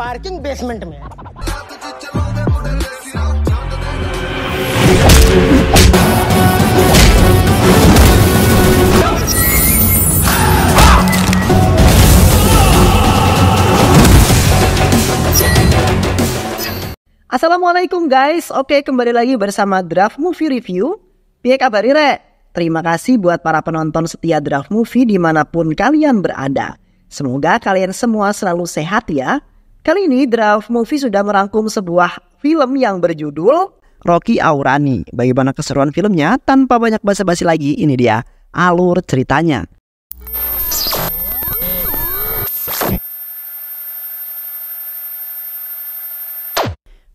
Parking basement में Assalamualaikum guys, oke kembali lagi bersama Draft Movie Review. Piye kabar Rek? Terima kasih buat para penonton setia Draft Movie dimanapun kalian berada. Semoga kalian semua selalu sehat ya. Kali ini Draft Movie sudah merangkum sebuah film yang berjudul Rocky Aurani. Bagaimana keseruan filmnya? Tanpa banyak basa-basi lagi, ini dia alur ceritanya.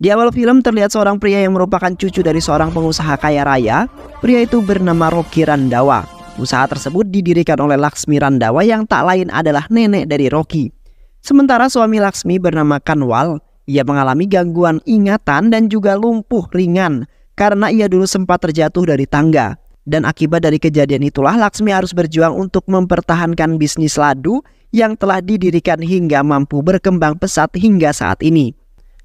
Di awal film terlihat seorang pria yang merupakan cucu dari seorang pengusaha kaya raya. Pria itu bernama Rocky Randawa. Usaha tersebut didirikan oleh Laksmi Randawa yang tak lain adalah nenek dari Rocky. Sementara suami Laksmi bernama Kanwal, ia mengalami gangguan ingatan dan juga lumpuh ringan karena ia dulu sempat terjatuh dari tangga. Dan akibat dari kejadian itulah Laksmi harus berjuang untuk mempertahankan bisnis ladu yang telah didirikan hingga mampu berkembang pesat hingga saat ini.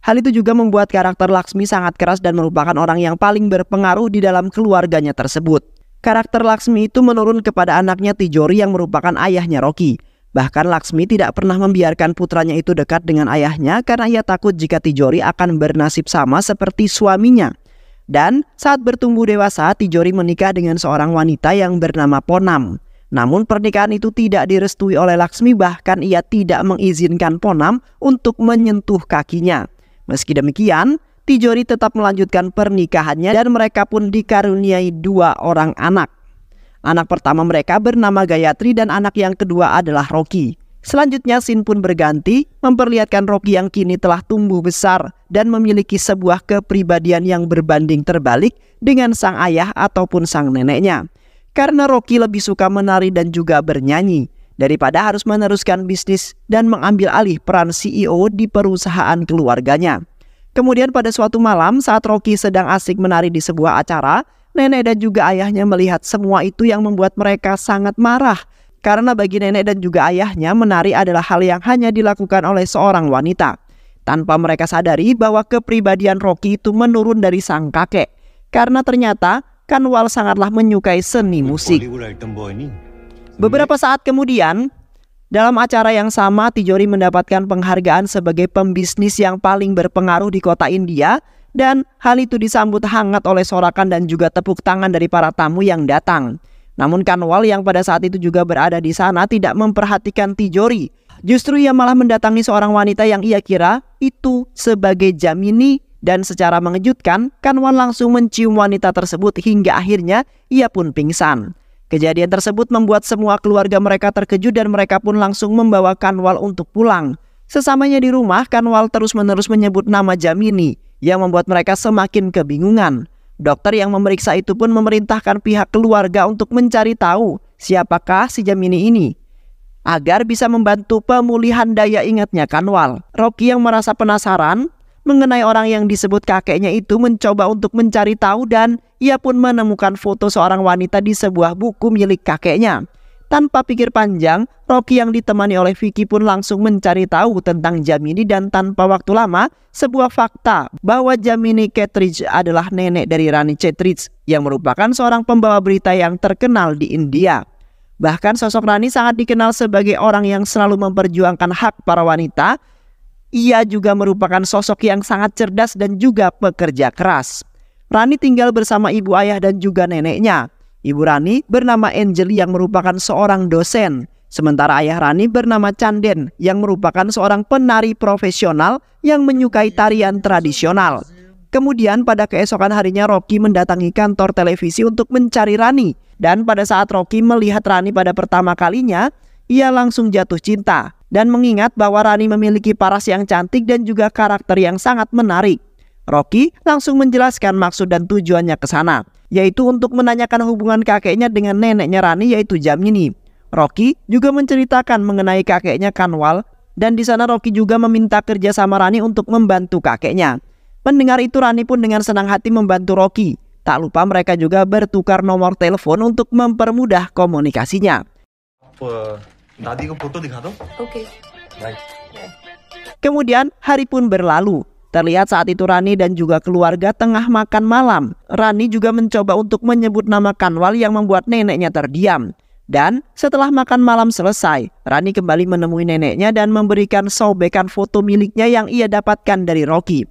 Hal itu juga membuat karakter Laksmi sangat keras dan merupakan orang yang paling berpengaruh di dalam keluarganya tersebut. Karakter Laksmi itu menurun kepada anaknya Tijori yang merupakan ayahnya Rocky. Bahkan Laksmi tidak pernah membiarkan putranya itu dekat dengan ayahnya karena ia takut jika Tijori akan bernasib sama seperti suaminya. Dan saat bertumbuh dewasa, Tijori menikah dengan seorang wanita yang bernama Ponam. Namun pernikahan itu tidak direstui oleh Laksmi bahkan ia tidak mengizinkan Ponam untuk menyentuh kakinya. Meski demikian, Tijori tetap melanjutkan pernikahannya dan mereka pun dikaruniai dua orang anak. Anak pertama mereka bernama Gayatri dan anak yang kedua adalah Rocky. Selanjutnya Sin pun berganti memperlihatkan Rocky yang kini telah tumbuh besar dan memiliki sebuah kepribadian yang berbanding terbalik dengan sang ayah ataupun sang neneknya. Karena Rocky lebih suka menari dan juga bernyanyi daripada harus meneruskan bisnis dan mengambil alih peran CEO di perusahaan keluarganya. Kemudian pada suatu malam saat Rocky sedang asik menari di sebuah acara, nenek dan juga ayahnya melihat semua itu yang membuat mereka sangat marah. Karena bagi nenek dan juga ayahnya menari adalah hal yang hanya dilakukan oleh seorang wanita. Tanpa mereka sadari bahwa kepribadian Rocky itu menurun dari sang kakek. Karena ternyata Kanwal sangatlah menyukai seni musik. Beberapa saat kemudian, dalam acara yang sama, Tijori mendapatkan penghargaan sebagai pembisnis yang paling berpengaruh di kota India dan hal itu disambut hangat oleh sorakan dan juga tepuk tangan dari para tamu yang datang. Namun Kanwal yang pada saat itu juga berada di sana tidak memperhatikan Tijori. Justru ia malah mendatangi seorang wanita yang ia kira itu sebagai Jamini dan secara mengejutkan Kanwal langsung mencium wanita tersebut hingga akhirnya ia pun pingsan. Kejadian tersebut membuat semua keluarga mereka terkejut dan mereka pun langsung membawa Kanwal untuk pulang. Sesamanya di rumah, Kanwal terus-menerus menyebut nama Jamini yang membuat mereka semakin kebingungan. Dokter yang memeriksa itu pun memerintahkan pihak keluarga untuk mencari tahu siapakah si Jamini ini. Agar bisa membantu pemulihan daya ingatnya Kanwal, Rocky yang merasa penasaran mengenai orang yang disebut kakeknya itu mencoba untuk mencari tahu dan ia pun menemukan foto seorang wanita di sebuah buku milik kakeknya. Tanpa pikir panjang, Rocky yang ditemani oleh Vicky pun langsung mencari tahu tentang Jamini dan tanpa waktu lama, sebuah fakta bahwa Jamini Ketridge adalah nenek dari Rani Ketridge yang merupakan seorang pembawa berita yang terkenal di India. Bahkan sosok Rani sangat dikenal sebagai orang yang selalu memperjuangkan hak para wanita ia juga merupakan sosok yang sangat cerdas dan juga pekerja keras. Rani tinggal bersama ibu ayah dan juga neneknya. Ibu Rani bernama Angel yang merupakan seorang dosen. Sementara ayah Rani bernama Chanden yang merupakan seorang penari profesional yang menyukai tarian tradisional. Kemudian pada keesokan harinya Rocky mendatangi kantor televisi untuk mencari Rani. Dan pada saat Rocky melihat Rani pada pertama kalinya, ia langsung jatuh cinta dan mengingat bahwa Rani memiliki paras yang cantik dan juga karakter yang sangat menarik. Rocky langsung menjelaskan maksud dan tujuannya ke sana, yaitu untuk menanyakan hubungan kakeknya dengan neneknya Rani yaitu Jamini. Rocky juga menceritakan mengenai kakeknya Kanwal dan di sana Rocky juga meminta kerja sama Rani untuk membantu kakeknya. Mendengar itu Rani pun dengan senang hati membantu Rocky. Tak lupa mereka juga bertukar nomor telepon untuk mempermudah komunikasinya. Apa? दादी को photo Oke. Kemudian hari pun berlalu. Terlihat saat itu Rani dan juga keluarga tengah makan malam. Rani juga mencoba untuk menyebut nama Kanwal yang membuat neneknya terdiam. Dan setelah makan malam selesai, Rani kembali menemui neneknya dan memberikan sobekan foto miliknya yang ia dapatkan dari Rocky.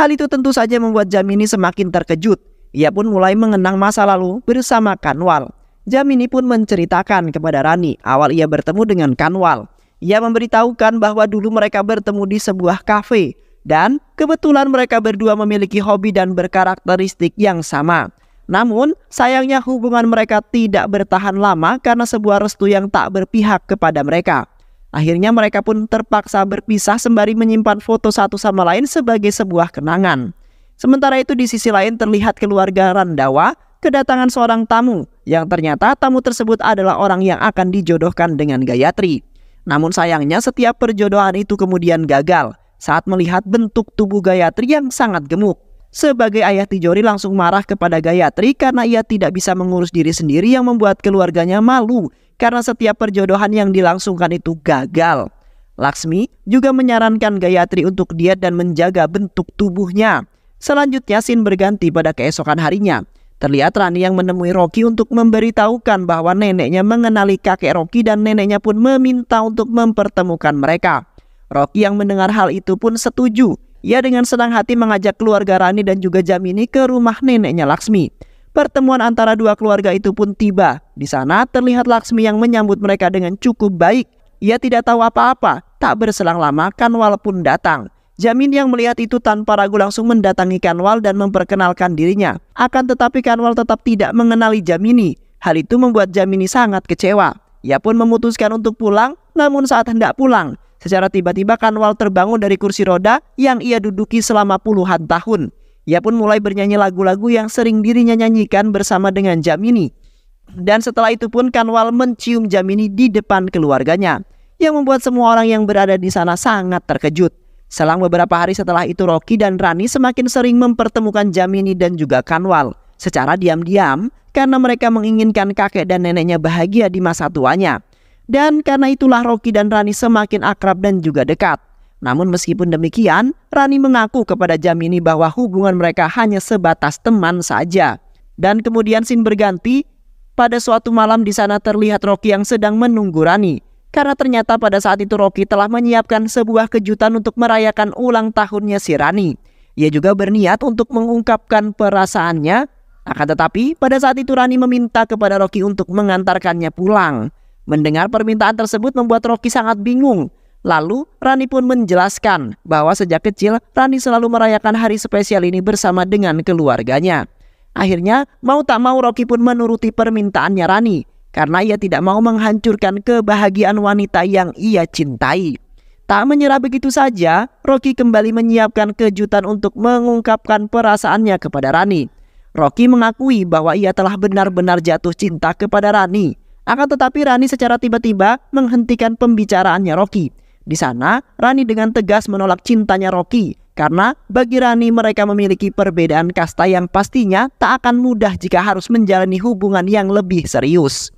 Hal itu tentu saja membuat Jamini semakin terkejut. Ia pun mulai mengenang masa lalu bersama Kanwal. Jamini pun menceritakan kepada Rani awal ia bertemu dengan Kanwal. Ia memberitahukan bahwa dulu mereka bertemu di sebuah kafe dan kebetulan mereka berdua memiliki hobi dan berkarakteristik yang sama. Namun, sayangnya hubungan mereka tidak bertahan lama karena sebuah restu yang tak berpihak kepada mereka. Akhirnya mereka pun terpaksa berpisah sembari menyimpan foto satu sama lain sebagai sebuah kenangan. Sementara itu di sisi lain terlihat keluarga Randawa kedatangan seorang tamu yang ternyata tamu tersebut adalah orang yang akan dijodohkan dengan Gayatri. Namun sayangnya setiap perjodohan itu kemudian gagal saat melihat bentuk tubuh Gayatri yang sangat gemuk. Sebagai ayah Tijori langsung marah kepada Gayatri karena ia tidak bisa mengurus diri sendiri yang membuat keluarganya malu karena setiap perjodohan yang dilangsungkan itu gagal. Laksmi juga menyarankan Gayatri untuk diet dan menjaga bentuk tubuhnya. Selanjutnya Sin berganti pada keesokan harinya. Terlihat Rani yang menemui Rocky untuk memberitahukan bahwa neneknya mengenali kakek Rocky dan neneknya pun meminta untuk mempertemukan mereka. Rocky yang mendengar hal itu pun setuju. Ia dengan senang hati mengajak keluarga Rani dan juga Jamini ke rumah neneknya Laksmi. Pertemuan antara dua keluarga itu pun tiba. Di sana terlihat Laksmi yang menyambut mereka dengan cukup baik. Ia tidak tahu apa-apa, tak berselang lama kan walaupun datang. Jamin yang melihat itu tanpa ragu langsung mendatangi Kanwal dan memperkenalkan dirinya. Akan tetapi Kanwal tetap tidak mengenali Jamini. Hal itu membuat Jamini sangat kecewa. Ia pun memutuskan untuk pulang, namun saat hendak pulang, secara tiba-tiba Kanwal terbangun dari kursi roda yang ia duduki selama puluhan tahun. Ia pun mulai bernyanyi lagu-lagu yang sering dirinya nyanyikan bersama dengan Jamini. Dan setelah itu pun Kanwal mencium Jamini di depan keluarganya, yang membuat semua orang yang berada di sana sangat terkejut. Selang beberapa hari setelah itu Rocky dan Rani semakin sering mempertemukan Jamini dan juga Kanwal secara diam-diam karena mereka menginginkan kakek dan neneknya bahagia di masa tuanya. Dan karena itulah Rocky dan Rani semakin akrab dan juga dekat. Namun meskipun demikian, Rani mengaku kepada Jamini bahwa hubungan mereka hanya sebatas teman saja. Dan kemudian Sin berganti, pada suatu malam di sana terlihat Rocky yang sedang menunggu Rani karena ternyata pada saat itu Rocky telah menyiapkan sebuah kejutan untuk merayakan ulang tahunnya si Rani. Ia juga berniat untuk mengungkapkan perasaannya, akan tetapi pada saat itu Rani meminta kepada Rocky untuk mengantarkannya pulang. Mendengar permintaan tersebut membuat Rocky sangat bingung. Lalu Rani pun menjelaskan bahwa sejak kecil Rani selalu merayakan hari spesial ini bersama dengan keluarganya. Akhirnya mau tak mau Rocky pun menuruti permintaannya Rani karena ia tidak mau menghancurkan kebahagiaan wanita yang ia cintai. Tak menyerah begitu saja, Rocky kembali menyiapkan kejutan untuk mengungkapkan perasaannya kepada Rani. Rocky mengakui bahwa ia telah benar-benar jatuh cinta kepada Rani. Akan tetapi Rani secara tiba-tiba menghentikan pembicaraannya Rocky. Di sana, Rani dengan tegas menolak cintanya Rocky karena bagi Rani mereka memiliki perbedaan kasta yang pastinya tak akan mudah jika harus menjalani hubungan yang lebih serius.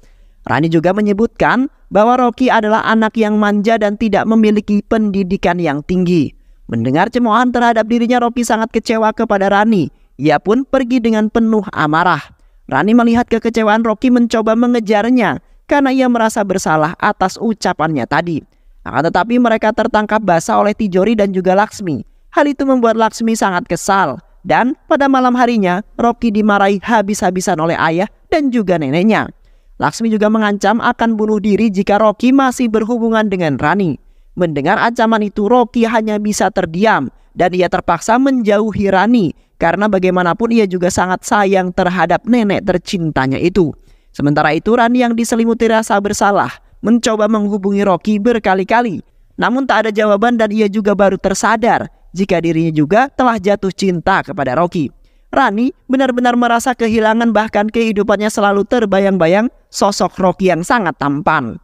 Rani juga menyebutkan bahwa Rocky adalah anak yang manja dan tidak memiliki pendidikan yang tinggi. Mendengar cemoohan terhadap dirinya Rocky sangat kecewa kepada Rani. Ia pun pergi dengan penuh amarah. Rani melihat kekecewaan Rocky mencoba mengejarnya karena ia merasa bersalah atas ucapannya tadi. Akan tetapi mereka tertangkap basah oleh Tijori dan juga Laksmi. Hal itu membuat Laksmi sangat kesal. Dan pada malam harinya, Rocky dimarahi habis-habisan oleh ayah dan juga neneknya. Laksmi juga mengancam akan bunuh diri jika Rocky masih berhubungan dengan Rani. Mendengar ancaman itu, Rocky hanya bisa terdiam dan ia terpaksa menjauhi Rani karena bagaimanapun ia juga sangat sayang terhadap nenek tercintanya itu. Sementara itu, Rani yang diselimuti rasa bersalah mencoba menghubungi Rocky berkali-kali. Namun tak ada jawaban dan ia juga baru tersadar jika dirinya juga telah jatuh cinta kepada Rocky. Rani benar-benar merasa kehilangan bahkan kehidupannya selalu terbayang-bayang sosok Rocky yang sangat tampan.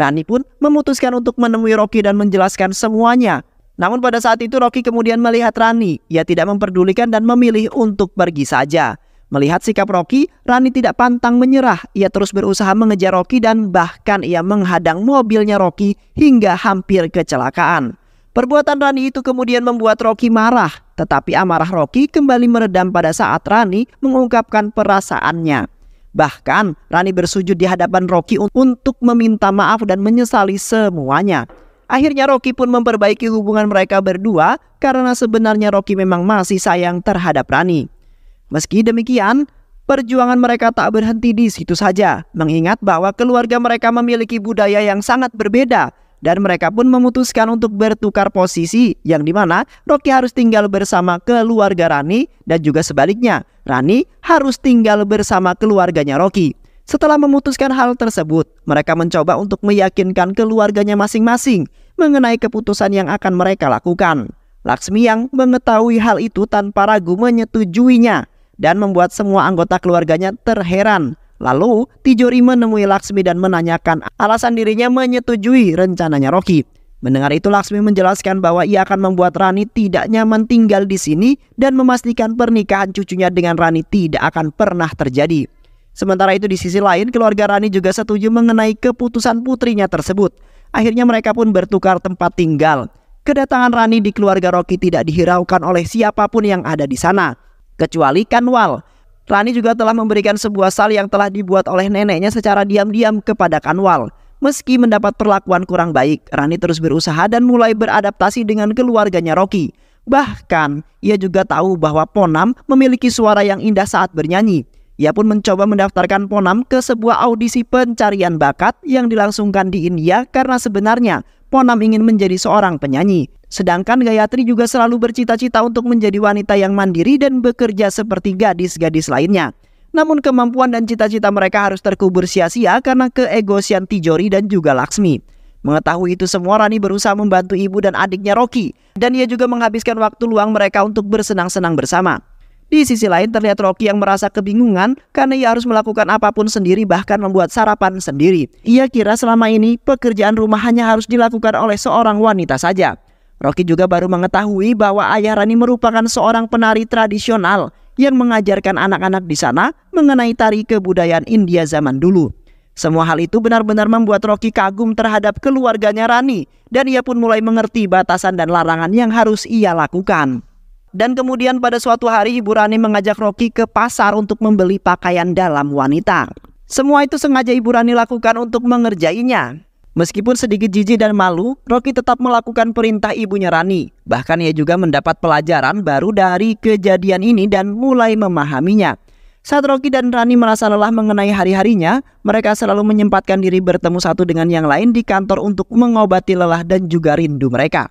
Rani pun memutuskan untuk menemui Rocky dan menjelaskan semuanya. Namun pada saat itu Rocky kemudian melihat Rani, ia tidak memperdulikan dan memilih untuk pergi saja. Melihat sikap Rocky, Rani tidak pantang menyerah. Ia terus berusaha mengejar Rocky dan bahkan ia menghadang mobilnya Rocky hingga hampir kecelakaan. Perbuatan Rani itu kemudian membuat Rocky marah. Tetapi amarah Rocky kembali meredam pada saat Rani mengungkapkan perasaannya. Bahkan Rani bersujud di hadapan Rocky untuk meminta maaf dan menyesali semuanya. Akhirnya Rocky pun memperbaiki hubungan mereka berdua karena sebenarnya Rocky memang masih sayang terhadap Rani. Meski demikian, perjuangan mereka tak berhenti di situ saja, mengingat bahwa keluarga mereka memiliki budaya yang sangat berbeda dan mereka pun memutuskan untuk bertukar posisi yang dimana Rocky harus tinggal bersama keluarga Rani dan juga sebaliknya Rani harus tinggal bersama keluarganya Rocky. Setelah memutuskan hal tersebut, mereka mencoba untuk meyakinkan keluarganya masing-masing mengenai keputusan yang akan mereka lakukan. Laksmi yang mengetahui hal itu tanpa ragu menyetujuinya dan membuat semua anggota keluarganya terheran Lalu, Tijori menemui Laksmi dan menanyakan alasan dirinya menyetujui rencananya Rocky. Mendengar itu Laksmi menjelaskan bahwa ia akan membuat Rani tidak nyaman tinggal di sini dan memastikan pernikahan cucunya dengan Rani tidak akan pernah terjadi. Sementara itu di sisi lain keluarga Rani juga setuju mengenai keputusan putrinya tersebut. Akhirnya mereka pun bertukar tempat tinggal. Kedatangan Rani di keluarga Rocky tidak dihiraukan oleh siapapun yang ada di sana, kecuali Kanwal. Rani juga telah memberikan sebuah sal yang telah dibuat oleh neneknya secara diam-diam kepada Kanwal. Meski mendapat perlakuan kurang baik, Rani terus berusaha dan mulai beradaptasi dengan keluarganya Rocky. Bahkan, ia juga tahu bahwa Ponam memiliki suara yang indah saat bernyanyi. Ia pun mencoba mendaftarkan Ponam ke sebuah audisi pencarian bakat yang dilangsungkan di India karena sebenarnya Ponam ingin menjadi seorang penyanyi. Sedangkan Gayatri juga selalu bercita-cita untuk menjadi wanita yang mandiri dan bekerja seperti gadis-gadis lainnya. Namun kemampuan dan cita-cita mereka harus terkubur sia-sia karena keegosian Tijori dan juga Laksmi. Mengetahui itu semua, Rani berusaha membantu ibu dan adiknya Rocky. Dan ia juga menghabiskan waktu luang mereka untuk bersenang-senang bersama. Di sisi lain terlihat Rocky yang merasa kebingungan karena ia harus melakukan apapun sendiri bahkan membuat sarapan sendiri. Ia kira selama ini pekerjaan rumah hanya harus dilakukan oleh seorang wanita saja. Rocky juga baru mengetahui bahwa ayah Rani merupakan seorang penari tradisional yang mengajarkan anak-anak di sana mengenai tari kebudayaan India zaman dulu. Semua hal itu benar-benar membuat Rocky kagum terhadap keluarganya Rani dan ia pun mulai mengerti batasan dan larangan yang harus ia lakukan. Dan kemudian pada suatu hari Ibu Rani mengajak Rocky ke pasar untuk membeli pakaian dalam wanita. Semua itu sengaja Ibu Rani lakukan untuk mengerjainya. Meskipun sedikit jijik dan malu, Rocky tetap melakukan perintah ibunya Rani. Bahkan ia juga mendapat pelajaran baru dari kejadian ini dan mulai memahaminya. Saat Rocky dan Rani merasa lelah mengenai hari-harinya, mereka selalu menyempatkan diri bertemu satu dengan yang lain di kantor untuk mengobati lelah dan juga rindu mereka.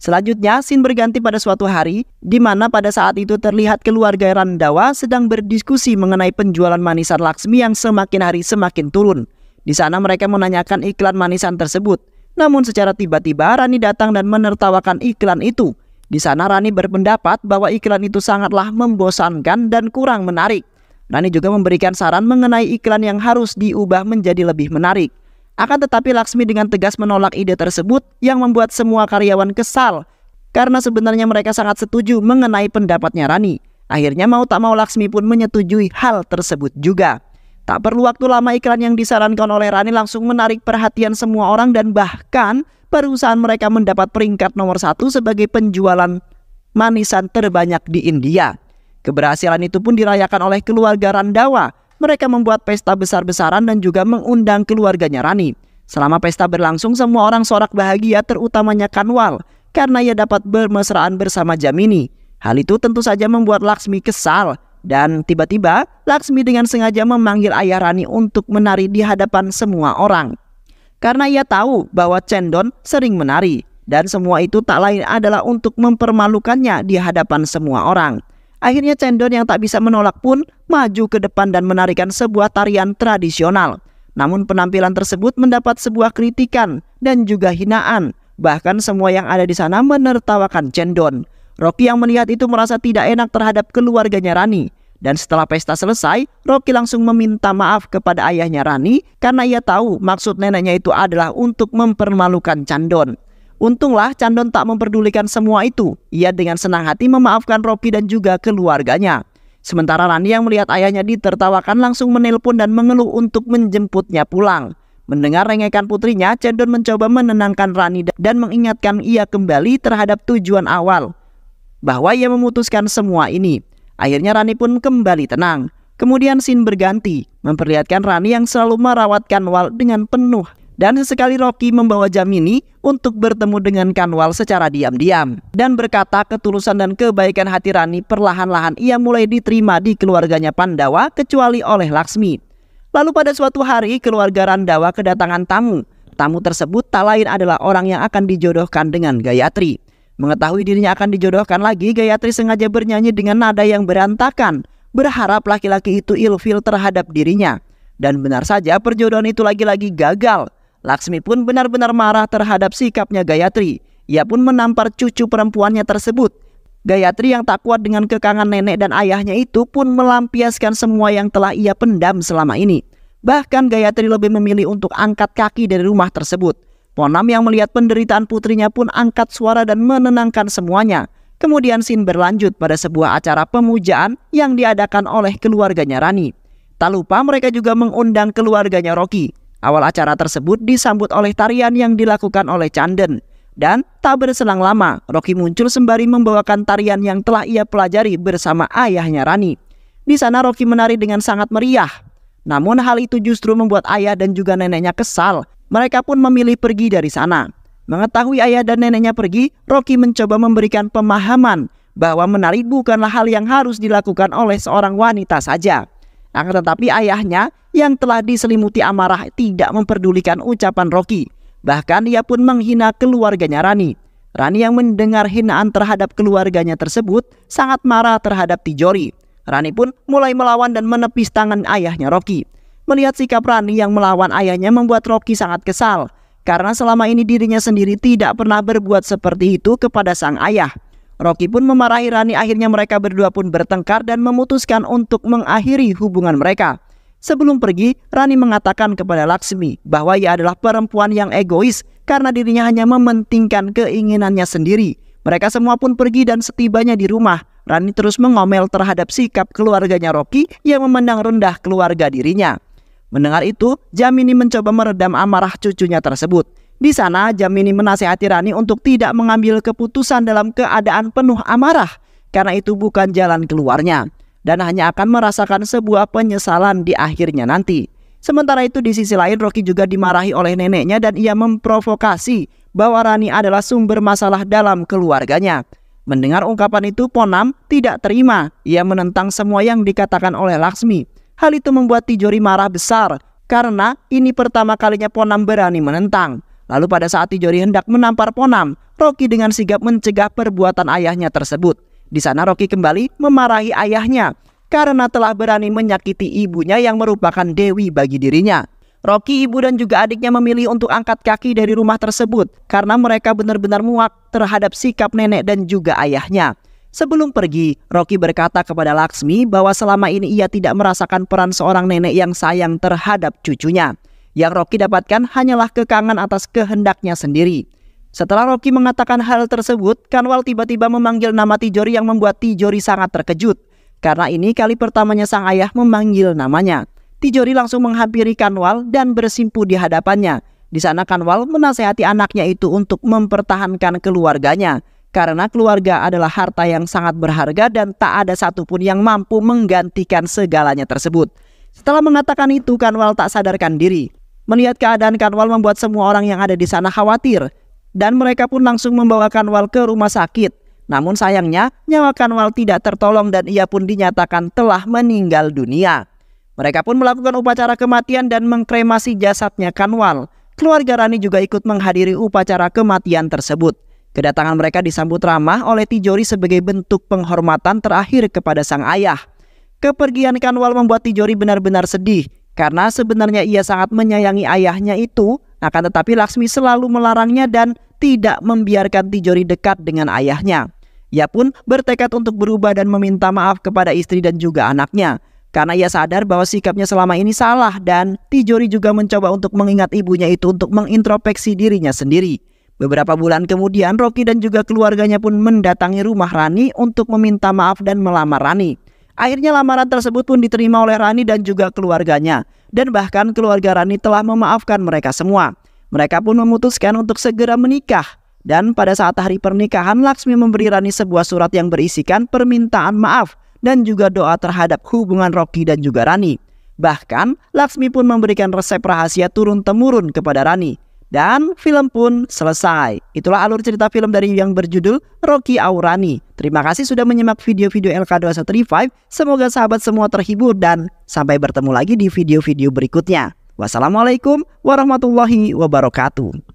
Selanjutnya, Sin berganti pada suatu hari, di mana pada saat itu terlihat keluarga Randawa sedang berdiskusi mengenai penjualan manisan Laksmi yang semakin hari semakin turun. Di sana mereka menanyakan iklan manisan tersebut. Namun secara tiba-tiba Rani datang dan menertawakan iklan itu. Di sana Rani berpendapat bahwa iklan itu sangatlah membosankan dan kurang menarik. Rani juga memberikan saran mengenai iklan yang harus diubah menjadi lebih menarik. Akan tetapi Laksmi dengan tegas menolak ide tersebut yang membuat semua karyawan kesal karena sebenarnya mereka sangat setuju mengenai pendapatnya Rani. Akhirnya mau tak mau Laksmi pun menyetujui hal tersebut juga. Tak perlu waktu lama iklan yang disarankan oleh Rani langsung menarik perhatian semua orang dan bahkan perusahaan mereka mendapat peringkat nomor satu sebagai penjualan manisan terbanyak di India. Keberhasilan itu pun dirayakan oleh keluarga Randawa. Mereka membuat pesta besar-besaran dan juga mengundang keluarganya Rani. Selama pesta berlangsung semua orang sorak bahagia terutamanya Kanwal karena ia dapat bermesraan bersama Jamini. Hal itu tentu saja membuat Laksmi kesal dan tiba-tiba Laksmi dengan sengaja memanggil ayah Rani untuk menari di hadapan semua orang. Karena ia tahu bahwa Cendon sering menari dan semua itu tak lain adalah untuk mempermalukannya di hadapan semua orang. Akhirnya Cendon yang tak bisa menolak pun maju ke depan dan menarikan sebuah tarian tradisional. Namun penampilan tersebut mendapat sebuah kritikan dan juga hinaan. Bahkan semua yang ada di sana menertawakan Cendon. Rocky yang melihat itu merasa tidak enak terhadap keluarganya Rani. Dan setelah pesta selesai, Rocky langsung meminta maaf kepada ayahnya Rani karena ia tahu maksud neneknya itu adalah untuk mempermalukan Candon. Untunglah Candon tak memperdulikan semua itu. Ia dengan senang hati memaafkan Rocky dan juga keluarganya. Sementara Rani yang melihat ayahnya ditertawakan langsung menelpon dan mengeluh untuk menjemputnya pulang. Mendengar rengekan putrinya, Candon mencoba menenangkan Rani dan mengingatkan ia kembali terhadap tujuan awal bahwa ia memutuskan semua ini. Akhirnya Rani pun kembali tenang. Kemudian Sin berganti, memperlihatkan Rani yang selalu merawat Kanwal dengan penuh. Dan sesekali Rocky membawa Jamini untuk bertemu dengan Kanwal secara diam-diam. Dan berkata ketulusan dan kebaikan hati Rani perlahan-lahan ia mulai diterima di keluarganya Pandawa kecuali oleh Laksmi. Lalu pada suatu hari keluarga Randawa kedatangan tamu. Tamu tersebut tak lain adalah orang yang akan dijodohkan dengan Gayatri. Mengetahui dirinya akan dijodohkan lagi, Gayatri sengaja bernyanyi dengan nada yang berantakan, berharap laki-laki itu ilfil terhadap dirinya. Dan benar saja perjodohan itu lagi-lagi gagal. Laksmi pun benar-benar marah terhadap sikapnya Gayatri. Ia pun menampar cucu perempuannya tersebut. Gayatri yang tak kuat dengan kekangan nenek dan ayahnya itu pun melampiaskan semua yang telah ia pendam selama ini. Bahkan Gayatri lebih memilih untuk angkat kaki dari rumah tersebut. Ponam yang melihat penderitaan putrinya pun angkat suara dan menenangkan semuanya. Kemudian Sin berlanjut pada sebuah acara pemujaan yang diadakan oleh keluarganya Rani. Tak lupa mereka juga mengundang keluarganya Rocky. Awal acara tersebut disambut oleh tarian yang dilakukan oleh Chanden. Dan tak berselang lama, Rocky muncul sembari membawakan tarian yang telah ia pelajari bersama ayahnya Rani. Di sana Rocky menari dengan sangat meriah. Namun hal itu justru membuat ayah dan juga neneknya kesal mereka pun memilih pergi dari sana. Mengetahui ayah dan neneknya pergi, Rocky mencoba memberikan pemahaman bahwa menari bukanlah hal yang harus dilakukan oleh seorang wanita saja. Akan nah, tetapi ayahnya yang telah diselimuti amarah tidak memperdulikan ucapan Rocky. Bahkan ia pun menghina keluarganya Rani. Rani yang mendengar hinaan terhadap keluarganya tersebut sangat marah terhadap Tijori. Rani pun mulai melawan dan menepis tangan ayahnya Rocky. Melihat sikap Rani yang melawan ayahnya membuat Rocky sangat kesal karena selama ini dirinya sendiri tidak pernah berbuat seperti itu kepada sang ayah. Rocky pun memarahi Rani akhirnya mereka berdua pun bertengkar dan memutuskan untuk mengakhiri hubungan mereka. Sebelum pergi, Rani mengatakan kepada Laksmi bahwa ia adalah perempuan yang egois karena dirinya hanya mementingkan keinginannya sendiri. Mereka semua pun pergi dan setibanya di rumah, Rani terus mengomel terhadap sikap keluarganya Rocky yang memandang rendah keluarga dirinya. Mendengar itu, Jamini mencoba meredam amarah cucunya tersebut. Di sana, Jamini menasehati Rani untuk tidak mengambil keputusan dalam keadaan penuh amarah, karena itu bukan jalan keluarnya, dan hanya akan merasakan sebuah penyesalan di akhirnya nanti. Sementara itu, di sisi lain, Rocky juga dimarahi oleh neneknya dan ia memprovokasi bahwa Rani adalah sumber masalah dalam keluarganya. Mendengar ungkapan itu, Ponam tidak terima. Ia menentang semua yang dikatakan oleh Laksmi Hal itu membuat Tijori marah besar karena ini pertama kalinya Ponam berani menentang. Lalu pada saat Tijori hendak menampar Ponam, Rocky dengan sigap mencegah perbuatan ayahnya tersebut. Di sana Rocky kembali memarahi ayahnya karena telah berani menyakiti ibunya yang merupakan dewi bagi dirinya. Rocky, ibu dan juga adiknya memilih untuk angkat kaki dari rumah tersebut karena mereka benar-benar muak terhadap sikap nenek dan juga ayahnya. Sebelum pergi, Rocky berkata kepada Laksmi bahwa selama ini ia tidak merasakan peran seorang nenek yang sayang terhadap cucunya. Yang Rocky dapatkan hanyalah kekangan atas kehendaknya sendiri. Setelah Rocky mengatakan hal tersebut, Kanwal tiba-tiba memanggil nama Tijori yang membuat Tijori sangat terkejut. Karena ini kali pertamanya sang ayah memanggil namanya. Tijori langsung menghampiri Kanwal dan bersimpu di hadapannya. Di sana Kanwal menasehati anaknya itu untuk mempertahankan keluarganya. Karena keluarga adalah harta yang sangat berharga dan tak ada satupun yang mampu menggantikan segalanya tersebut. Setelah mengatakan itu, Kanwal tak sadarkan diri. Melihat keadaan Kanwal membuat semua orang yang ada di sana khawatir. Dan mereka pun langsung membawa Kanwal ke rumah sakit. Namun sayangnya, nyawa Kanwal tidak tertolong dan ia pun dinyatakan telah meninggal dunia. Mereka pun melakukan upacara kematian dan mengkremasi jasadnya Kanwal. Keluarga Rani juga ikut menghadiri upacara kematian tersebut. Kedatangan mereka disambut ramah oleh Tijori sebagai bentuk penghormatan terakhir kepada sang ayah. Kepergian Kanwal membuat Tijori benar-benar sedih karena sebenarnya ia sangat menyayangi ayahnya itu, akan tetapi Laksmi selalu melarangnya dan tidak membiarkan Tijori dekat dengan ayahnya. Ia pun bertekad untuk berubah dan meminta maaf kepada istri dan juga anaknya. Karena ia sadar bahwa sikapnya selama ini salah dan Tijori juga mencoba untuk mengingat ibunya itu untuk mengintrospeksi dirinya sendiri. Beberapa bulan kemudian, Rocky dan juga keluarganya pun mendatangi rumah Rani untuk meminta maaf dan melamar Rani. Akhirnya lamaran tersebut pun diterima oleh Rani dan juga keluarganya. Dan bahkan keluarga Rani telah memaafkan mereka semua. Mereka pun memutuskan untuk segera menikah. Dan pada saat hari pernikahan, Laksmi memberi Rani sebuah surat yang berisikan permintaan maaf dan juga doa terhadap hubungan Rocky dan juga Rani. Bahkan, Laksmi pun memberikan resep rahasia turun-temurun kepada Rani. Dan film pun selesai. Itulah alur cerita film dari yang berjudul Rocky Aurani. Terima kasih sudah menyimak video-video lk 2135 Semoga sahabat semua terhibur dan sampai bertemu lagi di video-video berikutnya. Wassalamualaikum warahmatullahi wabarakatuh.